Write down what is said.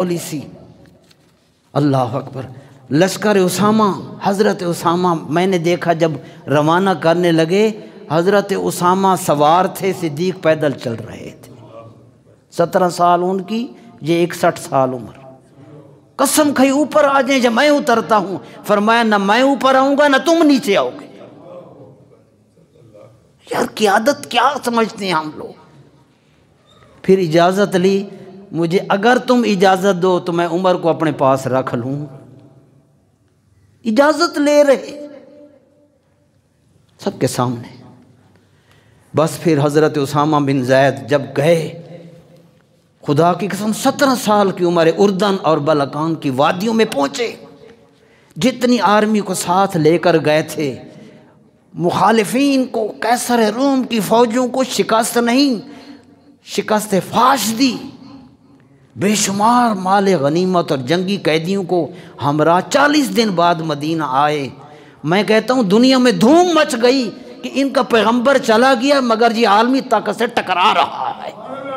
policy अल्लाह अकबर लश्कर उसामा हज़रत उसामा मैंने देखा जब रवाना करने लगे हज़रत उसामा सवार थे सिद्दीक पैदल चल रहे थे सत्रह साल उनकी ये इकसठ साल उम्र कसम खाई ऊपर आ जाए जब मैं उतरता हूँ फरमाया ना मैं ऊपर आऊँगा ना तुम नीचे आओगे यार की आदत क्या समझते हैं हम लोग फिर इजाज़त ली मुझे अगर तुम इजाज़त दो तो मैं उमर को अपने पास रख लूँ इजाज़त ले रहे सबके सामने बस फिर हज़रत उसामा बिन जैद जब गए खुदा की कसम सत्रह साल की उम्र उर्दन और बलकान की वादियों में पहुंचे जितनी आर्मी को साथ लेकर गए थे मुखालफी को कैसर रोम की फ़ौजों को शिकस्त नहीं शिकस्त फाश दी बेशुमार माल गनीमत और जंगी कैदियों को हमरा चालीस दिन बाद मदीना आए मैं कहता हूँ दुनिया में धूम मच गई कि इनका पैगंबर चला गया मगर ये आलमी ताकत से टकरा रहा है